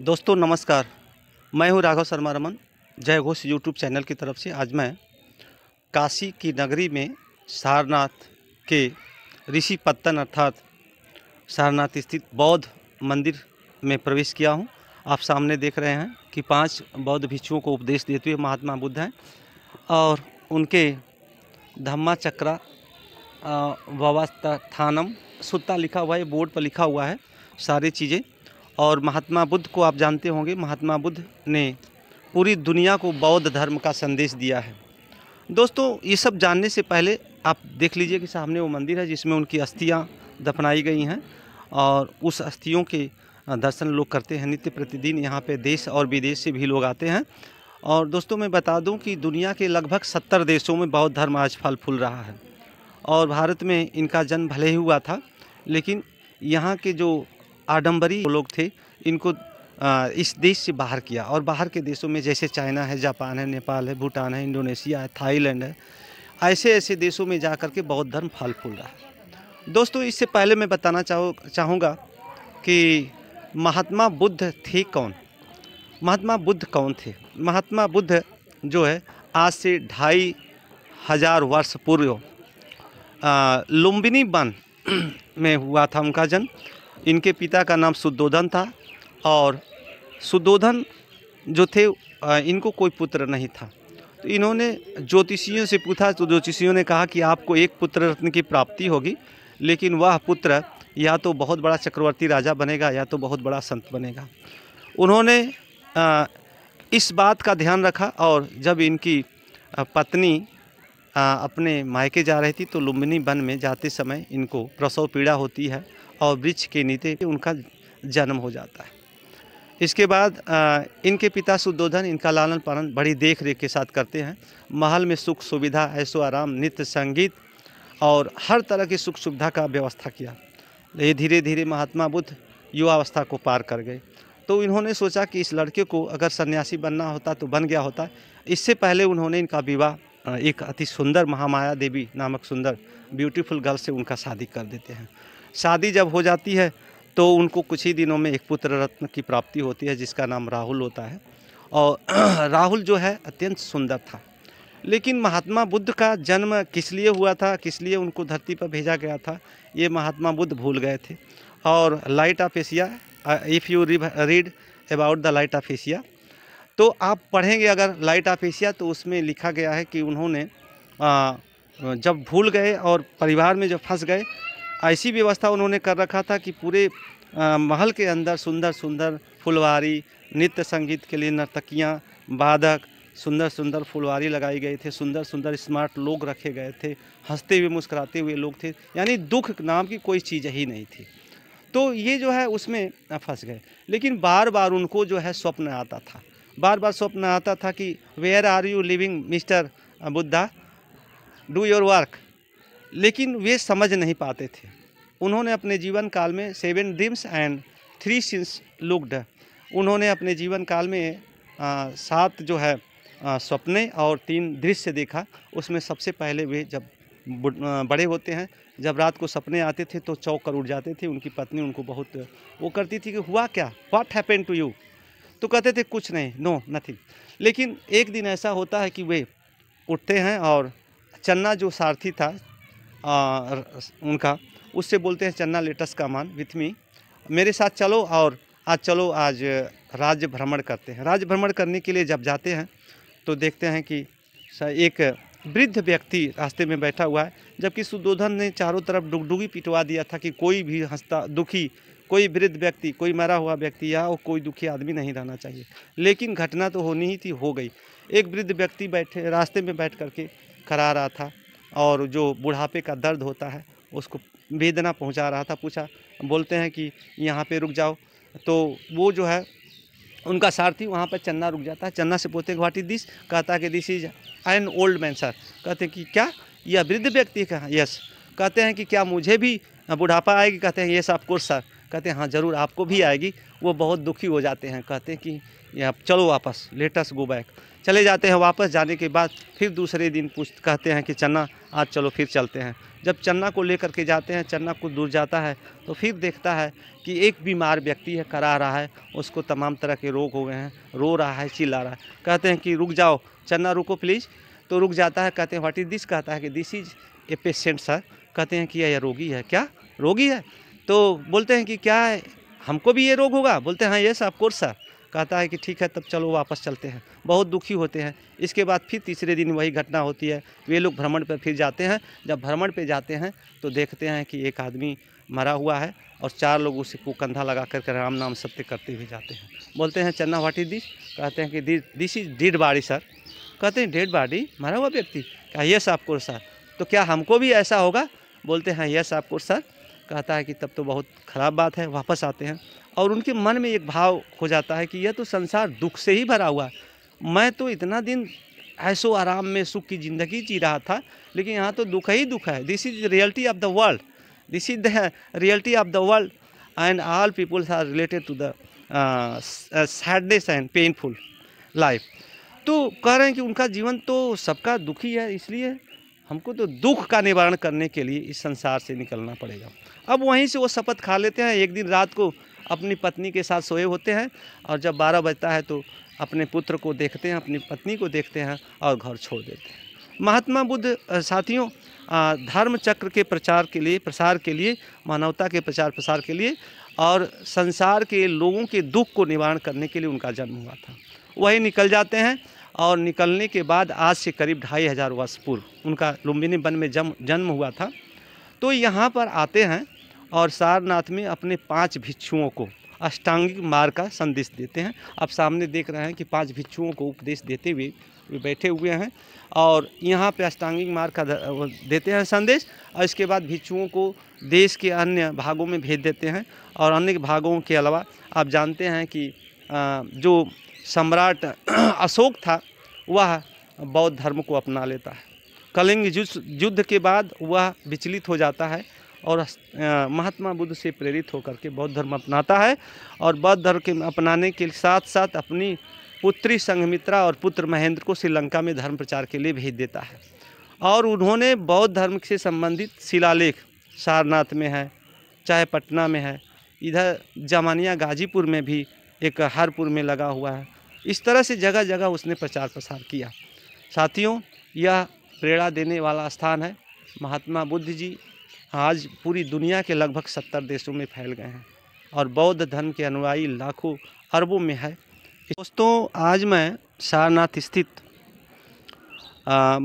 दोस्तों नमस्कार मैं हूं राघव शर्मा रमन जय घोष यूट्यूब चैनल की तरफ से आज मैं काशी की नगरी में सारनाथ के ऋषि पत्तन अर्थात सारनाथ स्थित बौद्ध मंदिर में प्रवेश किया हूं आप सामने देख रहे हैं कि पांच बौद्ध भिक्षुओं को उपदेश देते हुए महात्मा बुद्ध हैं और उनके धम्मा चक्रा थानम सुत्ता लिखा हुआ है बोर्ड पर लिखा हुआ है सारी चीज़ें और महात्मा बुद्ध को आप जानते होंगे महात्मा बुद्ध ने पूरी दुनिया को बौद्ध धर्म का संदेश दिया है दोस्तों ये सब जानने से पहले आप देख लीजिए कि सामने वो मंदिर है जिसमें उनकी अस्थियाँ दफनाई गई हैं और उस अस्थियों के दर्शन लोग करते हैं नित्य प्रतिदिन यहाँ पे देश और विदेश से भी लोग आते हैं और दोस्तों मैं बता दूं कि दुनिया के लगभग सत्तर देशों में बौद्ध धर्म आज फल फूल रहा है और भारत में इनका जन्म भले ही हुआ था लेकिन यहाँ के जो आडम्बरी लोग थे इनको इस देश से बाहर किया और बाहर के देशों में जैसे चाइना है जापान है नेपाल है भूटान है इंडोनेशिया है थाईलैंड है ऐसे ऐसे देशों में जा कर के बौद्ध धर्म फल फूल रहा है दोस्तों इससे पहले मैं बताना चाहूँ चाहूँगा कि महात्मा बुद्ध थे कौन महात्मा बुद्ध कौन थे महात्मा बुद्ध जो है आज से ढाई हजार वर्ष पूर्व लुम्बिनी वन में हुआ था उनका जन्म इनके पिता का नाम सुदोधन था और सुदोधन जो थे इनको कोई पुत्र नहीं था तो इन्होंने ज्योतिषियों से पूछा तो ज्योतिषियों ने कहा कि आपको एक पुत्र रत्न की प्राप्ति होगी लेकिन वह पुत्र या तो बहुत बड़ा चक्रवर्ती राजा बनेगा या तो बहुत बड़ा संत बनेगा उन्होंने इस बात का ध्यान रखा और जब इनकी पत्नी अपने मायके जा रही थी तो लुम्बिनी वन में जाते समय इनको प्रसव पीड़ा होती है और वृक्ष के नीचे उनका जन्म हो जाता है इसके बाद इनके पिता सुदोधन इनका लालन पालन बड़ी देख रेख के साथ करते हैं महल में सुख सुविधा ऐसो आराम नित्य संगीत और हर तरह की सुख सुविधा का व्यवस्था किया ये धीरे धीरे महात्मा बुद्ध युवावस्था को पार कर गए तो इन्होंने सोचा कि इस लड़के को अगर सन्यासी बनना होता तो बन गया होता इससे पहले उन्होंने इनका विवाह एक अति सुंदर महामाया देवी नामक सुंदर ब्यूटीफुल गर्ल से उनका शादी कर देते हैं शादी जब हो जाती है तो उनको कुछ ही दिनों में एक पुत्र रत्न की प्राप्ति होती है जिसका नाम राहुल होता है और राहुल जो है अत्यंत सुंदर था लेकिन महात्मा बुद्ध का जन्म किस लिए हुआ था किस लिए उनको धरती पर भेजा गया था ये महात्मा बुद्ध भूल गए थे और light of Asia if you read about the light of Asia तो आप पढ़ेंगे अगर लाइट ऑफ एशिया तो उसमें लिखा गया है कि उन्होंने आ, जब भूल गए और परिवार में जब फंस गए ऐसी व्यवस्था उन्होंने कर रखा था कि पूरे आ, महल के अंदर सुंदर सुंदर फुलवारी नृत्य संगीत के लिए नर्तकियाँ बाधक सुंदर सुंदर फुलवारी लगाई गई थी सुंदर सुंदर स्मार्ट लोग रखे गए थे हंसते हुए मुस्कुराते हुए लोग थे यानी दुख नाम की कोई चीज़ ही नहीं थी तो ये जो है उसमें फंस गए लेकिन बार बार उनको जो है स्वप्न आता था बार बार स्वप्न आता था कि where are you living mister Buddha do your work लेकिन वे समझ नहीं पाते थे उन्होंने अपने जीवन काल में seven dreams and three sins looked उन्होंने अपने जीवन काल में सात जो है सपने और तीन दृश्य देखा उसमें सबसे पहले वे जब बड़े होते हैं जब रात को सपने आते थे तो चौक कर उठ जाते थे उनकी पत्नी उनको बहुत वो करती थी कि हुआ क्या वाट हैपन टू यू तो कहते थे कुछ नहीं नो नथिंग लेकिन एक दिन ऐसा होता है कि वे उठते हैं और चन्ना जो सारथी था आ, उनका उससे बोलते हैं चन्ना लेटस का मान विथ मी मेरे साथ चलो और आज चलो आज राज्य भ्रमण करते हैं राज्य भ्रमण करने के लिए जब जाते हैं तो देखते हैं कि एक वृद्ध व्यक्ति रास्ते में बैठा हुआ है जबकि सुदोधन ने चारों तरफ डुगडुगी पिटवा दिया था कि कोई भी हंसता दुखी कोई वृद्ध व्यक्ति कोई मरा हुआ व्यक्ति या और कोई दुखी आदमी नहीं रहना चाहिए लेकिन घटना तो होनी ही थी हो गई एक वृद्ध व्यक्ति बैठे रास्ते में बैठ करके करा रहा था और जो बुढ़ापे का दर्द होता है उसको वेदना पहुंचा रहा था पूछा बोलते हैं कि यहाँ पे रुक जाओ तो वो जो है उनका सारथी वहाँ पर चन्ना रुक जाता है चन्ना से बोलते घाटी दिस कहता है कि this is an old man sir कहते हैं कि क्या यह वृद्ध व्यक्ति कहाँ यस कहते हैं कि क्या मुझे भी बुढ़ापा आएगी कहते हैं ये सब कोर्स सर कहते हैं हाँ ज़रूर आपको भी आएगी वो बहुत दुखी हो जाते हैं कहते हैं कि या चलो वापस लेटस गो बैक चले जाते हैं वापस जाने के बाद फिर दूसरे दिन पूछ कहते हैं कि चन्ना आज चलो फिर चलते हैं जब चन्ना को लेकर के जाते हैं चन्ना कुछ दूर जाता है तो फिर देखता है कि एक बीमार व्यक्ति है करा रहा है उसको तमाम तरह के रोग हो गए हैं रो रहा है चिल्ला रहा है कहते हैं कि रुक जाओ चन्ना रुको प्लीज़ तो रुक जाता है कहते हैं व्हाट इज़ दिस कहता है कि this is a patient sir कहते हैं कि यह रोगी है क्या रोगी है तो बोलते हैं कि क्या है हमको भी ये रोग होगा बोलते हैं हाँ यस ऑफकोर्स सर कहता है कि ठीक है तब चलो वापस चलते हैं बहुत दुखी होते हैं इसके बाद फिर तीसरे दिन वही घटना होती है वे लोग भ्रमण पर फिर जाते हैं जब भ्रमण पर जाते हैं तो देखते हैं कि एक आदमी मरा हुआ है और चार लोग उसे को कंधा लगा करके राम नाम सत्य करते हुए जाते हैं बोलते हैं चन्ना भाटी दिस कहते हैं कि this is dead body sir कहते हैं डेड बॉडी मरा हुआ व्यक्ति क्या यस आपको सर तो क्या हमको भी ऐसा होगा बोलते हैं यस आपको सर कहता है कि तब तो बहुत ख़राब बात है वापस आते हैं और उनके मन में एक भाव हो जाता है कि यह तो संसार दुख से ही भरा हुआ है मैं तो इतना दिन ऐसो आराम में सुख की ज़िंदगी जी रहा था लेकिन यहाँ तो दुख ही दुख है this is reality of the world this is the reality of the world and all peoples are related to the sadness and painful life तो कह रहे हैं कि उनका जीवन तो सबका दुखी है इसलिए हमको तो दुख का निवारण करने के लिए इस संसार से निकलना पड़ेगा अब वहीं से वो शपथ खा लेते हैं एक दिन रात को अपनी पत्नी के साथ सोए होते हैं और जब बारह बजता है तो अपने पुत्र को देखते हैं अपनी पत्नी को देखते हैं और घर छोड़ देते हैं महात्मा बुद्ध साथियों धर्म चक्र के प्रचार के लिए प्रसार के लिए मानवता के प्रचार प्रसार के लिए और संसार के लोगों के दुख को निवारण करने के लिए उनका जन्म हुआ था वही निकल जाते हैं और निकलने के बाद आज से करीब ढाई हज़ार वर्ष पूर्व उनका लुम्बिनी वन में जन्म जन्म हुआ था तो यहाँ पर आते हैं और सारनाथ में अपने पांच भिक्षुओं को अष्टांगिक मार्ग का संदेश देते हैं आप सामने देख रहे हैं कि पांच भिक्षुओं को उपदेश देते हुए वे बैठे हुए हैं और यहाँ पे अष्टांगिक मार्ग का देते हैं संदेश और इसके बाद भिक्षुओं को देश के अन्य भागों में भेज देते हैं और अन्य भागों के अलावा आप जानते हैं कि जो सम्राट अशोक था वह बौद्ध धर्म को अपना लेता है कलिंग युद्ध के बाद वह विचलित हो जाता है और महात्मा बुद्ध से प्रेरित होकर के बौद्ध धर्म अपनाता है और बौद्ध धर्म के अपनाने के साथ साथ अपनी पुत्री संघमित्रा और पुत्र महेंद्र को श्रीलंका में धर्म प्रचार के लिए भेज देता है और उन्होंने बौद्ध धर्म से संबंधित शिलालेख सारनाथ में है चाहे पटना में है इधर जमानिया गाजीपुर में भी एक हरपुर में लगा हुआ है इस तरह से जगह जगह उसने प्रचार प्रसार किया साथियों यह प्रेरणा देने वाला स्थान है महात्मा बुद्ध जी आज पूरी दुनिया के लगभग सत्तर देशों में फैल गए हैं और बौद्ध धर्म के अनुयायी लाखों अरबों में है दोस्तों आज मैं सारनाथ स्थित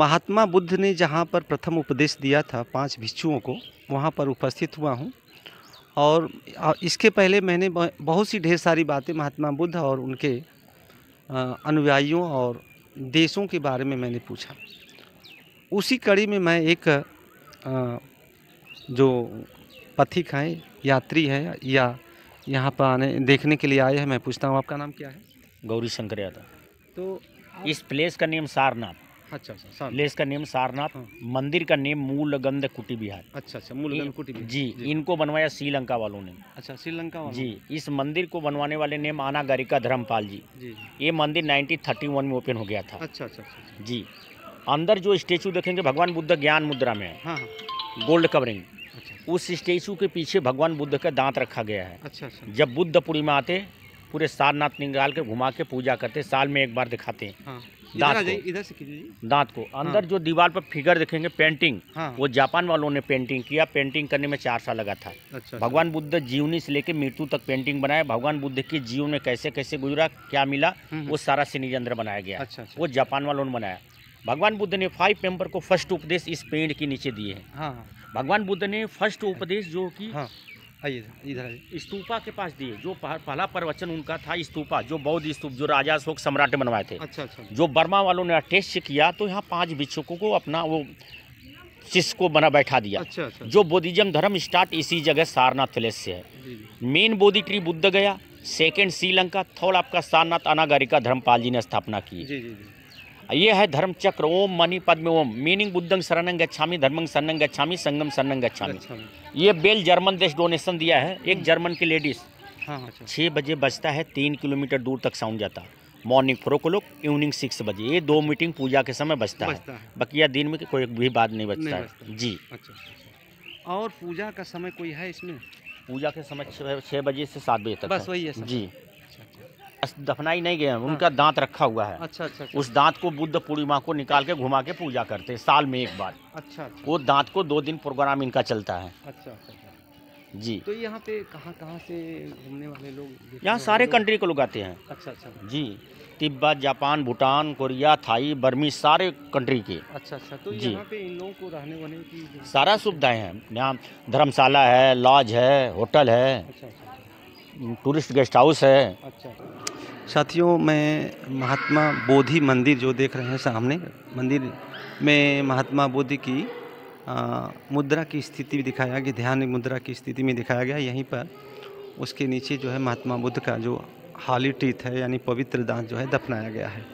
महात्मा बुद्ध ने जहाँ पर प्रथम उपदेश दिया था पांच भिक्षुओं को वहाँ पर उपस्थित हुआ हूँ और इसके पहले मैंने बहुत सी ढेर सारी बातें महात्मा बुद्ध और उनके अनुयायियों और देशों के बारे में मैंने पूछा उसी कड़ी में मैं एक जो पथिक हैं यात्री हैं या यहाँ पर आने देखने के लिए आए हैं मैं पूछता हूँ आपका नाम क्या है गौरी शंकर यादव तो इस प्लेस का नेम सारनाथ अच्छा, अच्छा लेस का नेम सारनाथ हाँ। मंदिर का नेम मूलगंध कुटी बिहार अच्छा अच्छा मूलगंध कुटी बिहार जी, जी इनको बनवाया श्रीलंका वालों ने अच्छा श्रीलंका वालों जी इस मंदिर को बनवाने वाले नेम आना गरिका धर्मपाल जी जी ये मंदिर 1931 में ओपन हो गया था अच्छा अच्छा, अच्छा, अच्छा। जी अंदर जो स्टेचू देखेंगे भगवान बुद्ध ज्ञान मुद्रा में है हाँ, हाँ। गोल्ड कवरिंग उस स्टेचू के पीछे भगवान बुद्ध का दांत रखा गया है अच्छा जब बुद्ध पूर्णिमा आते पूरे सारनाथ निकाल के घुमा के पूजा करते साल में एक बार दिखाते हैं हाँ। दांत को इधर से दांत को हाँ। अंदर हाँ। जो दीवार पर फिगर देखेंगे पेंटिंग हाँ। वो जापान वालों ने पेंटिंग किया पेंटिंग करने में चार साल लगा था अच्छा, अच्छा। भगवान बुद्ध जीवनी से लेकर मृत्यु तक पेंटिंग बनाया भगवान बुद्ध के जीवन में कैसे कैसे गुजरा क्या मिला हम्म, हम्म। वो सारा सीनीज अंदर बनाया गया अच्छा, अच्छा। वो जापान वालों ने बनाया भगवान बुद्ध ने फाइव मेंबर को फर्स्ट उपदेश इस पेड़ के नीचे दिए हैं हाँ, हाँ। भगवान बुद्ध ने फर्स्ट उपदेश जो की आइए इधर आइए स्तूपा के पास दिए जो पहला प्रवचन उनका था स्तूपा जो बौद्ध स्तूप जो राजा अशोक सम्राट बनवाए थे अच्छा अच्छा जो बर्मा वालों ने अटेस्ट किया तो यहाँ पांच भिक्षुकों को अपना वो शिष्य को बना बैठा दिया अच्छा, अच्छा। जो बोधिज्म धर्म स्टार्ट इसी जगह सारनाथ प्लेस से है मेन बोधि ट्री बुद्ध गया सेकेंड श्रीलंका थर्ड आपका सारनाथ अनागारिका धर्मपाल जी ने स्थापना की जी, जी, जी। ये है धर्म चक्र ओम मनी पद्म ओम मीनिंग बुद्धंग शरणंग गच्छामी धर्मंग शरणंग गच्छामी संगम शरणंग गच्छामी ये बेल जर्मन देश डोनेशन दिया है एक हाँ। जर्मन की लेडीज़ हाँ, हाँ, अच्छा। छः बजे बजता है तीन किलोमीटर दूर तक साउंड जाता morning four O evening six बजे ये दो मीटिंग पूजा के समय बजता, है, है। बकिया दिन में कोई भी बात नहीं बजता, है।, जी अच्छा, अच्छा। और पूजा का समय कोई है इसमें पूजा के समय छः बजे से सात बजे तक बस वही है जी दफनाई नहीं गए हैं हाँ। उनका दांत रखा हुआ है अच्छा अच्छा, अच्छा। उस दांत को बुद्ध पूर्णिमा को निकाल के घुमा के पूजा करते हैं साल में एक बार अच्छा, अच्छा। वो दांत को दो दिन प्रोग्राम इनका चलता है अच्छा अच्छा, अच्छा। जी तो यहाँ पे कहाँ कहाँ से घूमने वाले लोग यहाँ सारे कंट्री के लोग आते हैं अच्छा अच्छा जी Tibet Japan Bhutan Korea Thai बर्मी सारे कंट्री के अच्छा अच्छा तो जी यहाँ पे इन लोगों को रहने वाले की सारा सुविधाएं हैं यहाँ धर्मशाला है लॉज है होटल है अच्छा, अच्छा, अच्छा। टूरिस्ट गेस्ट हाउस है अच्छा, अच्छा। साथियों मैं महात्मा बोधि मंदिर जो देख रहे हैं सामने मंदिर में महात्मा बोधि की आ, मुद्रा की स्थिति भी दिखाया गया ध्यान मुद्रा की स्थिति में दिखाया गया यहीं पर उसके नीचे जो है महात्मा बुद्ध का जो हाली टीथ है यानी पवित्र दांत जो है दफनाया गया है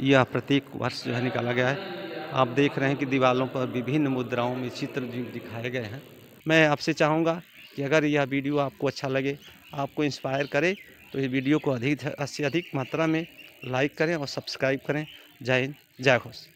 यह प्रत्येक वर्ष जो है निकाला गया है आप देख रहे हैं कि दीवालों पर विभिन्न मुद्राओं में चित्र दिखाए गए हैं मैं आपसे चाहूँगा कि अगर यह वीडियो आपको अच्छा लगे आपको इंस्पायर करे तो इस वीडियो को अधिक से अधिक मात्रा में लाइक करें और सब्सक्राइब करें जय हिंद जय घोष